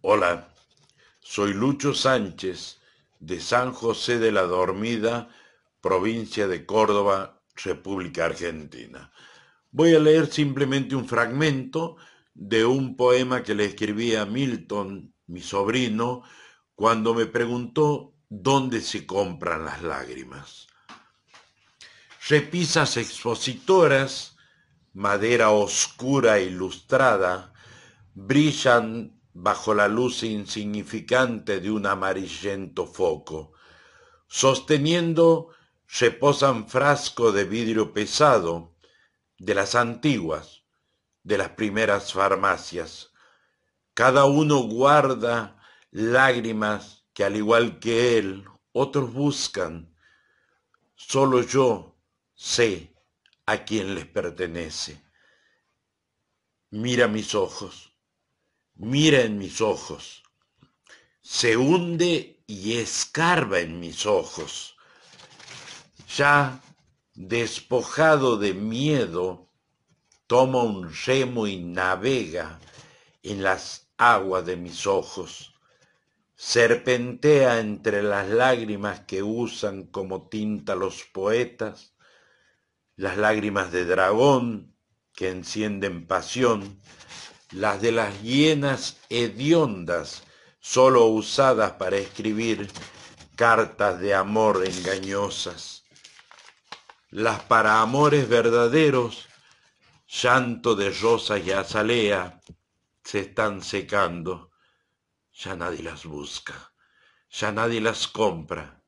Hola, soy Lucho Sánchez de San José de la Dormida, provincia de Córdoba, República Argentina. Voy a leer simplemente un fragmento de un poema que le escribí a Milton, mi sobrino, cuando me preguntó dónde se compran las lágrimas. Repisas expositoras, madera oscura e ilustrada, brillan bajo la luz insignificante de un amarillento foco. Sosteniendo reposan frasco de vidrio pesado, de las antiguas, de las primeras farmacias. Cada uno guarda lágrimas que al igual que él, otros buscan. Solo yo sé a quién les pertenece. Mira mis ojos mira en mis ojos, se hunde y escarba en mis ojos. Ya despojado de miedo, toma un remo y navega en las aguas de mis ojos. Serpentea entre las lágrimas que usan como tinta los poetas, las lágrimas de dragón que encienden pasión, las de las hienas hediondas, solo usadas para escribir cartas de amor engañosas, las para amores verdaderos, llanto de rosas y azalea, se están secando, ya nadie las busca, ya nadie las compra,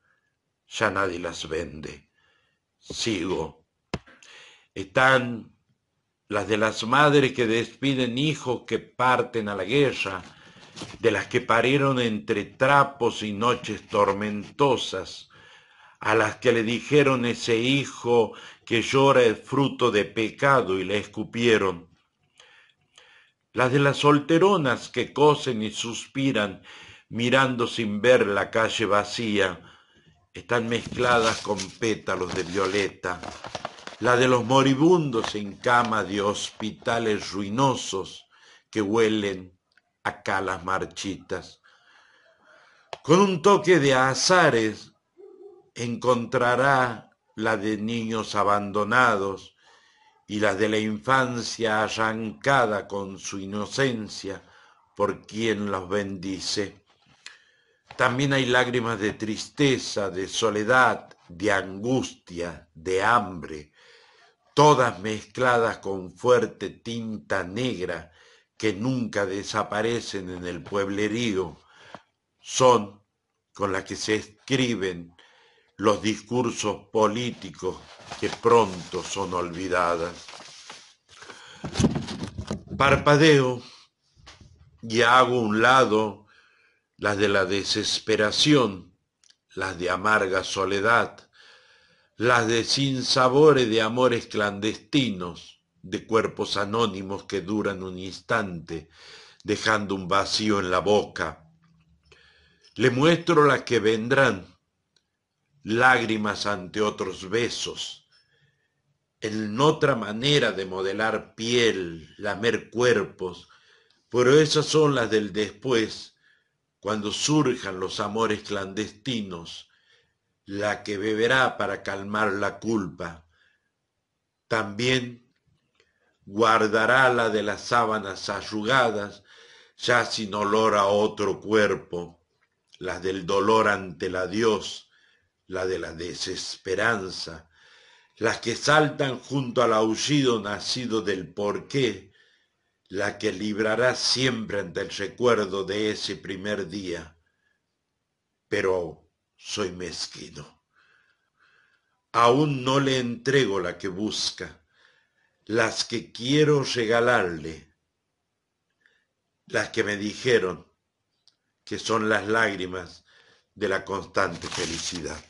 ya nadie las vende. Sigo. Están las de las madres que despiden hijos que parten a la guerra, de las que parieron entre trapos y noches tormentosas, a las que le dijeron ese hijo que llora el fruto de pecado y le escupieron, las de las solteronas que cosen y suspiran mirando sin ver la calle vacía, están mezcladas con pétalos de violeta, la de los moribundos en camas de hospitales ruinosos que huelen a calas marchitas. Con un toque de azares encontrará la de niños abandonados y la de la infancia arrancada con su inocencia por quien los bendice. También hay lágrimas de tristeza, de soledad, de angustia, de hambre, todas mezcladas con fuerte tinta negra que nunca desaparecen en el pueblerío, son con las que se escriben los discursos políticos que pronto son olvidadas. Parpadeo y hago un lado las de la desesperación, las de amarga soledad, las de sinsabores de amores clandestinos, de cuerpos anónimos que duran un instante, dejando un vacío en la boca. Le muestro las que vendrán, lágrimas ante otros besos, en otra manera de modelar piel, lamer cuerpos, pero esas son las del después, cuando surjan los amores clandestinos, la que beberá para calmar la culpa. También guardará la de las sábanas arrugadas, ya sin olor a otro cuerpo, la del dolor ante la Dios, la de la desesperanza, las que saltan junto al aullido nacido del porqué, la que librará siempre ante el recuerdo de ese primer día. Pero soy mezquino. Aún no le entrego la que busca, las que quiero regalarle, las que me dijeron que son las lágrimas de la constante felicidad.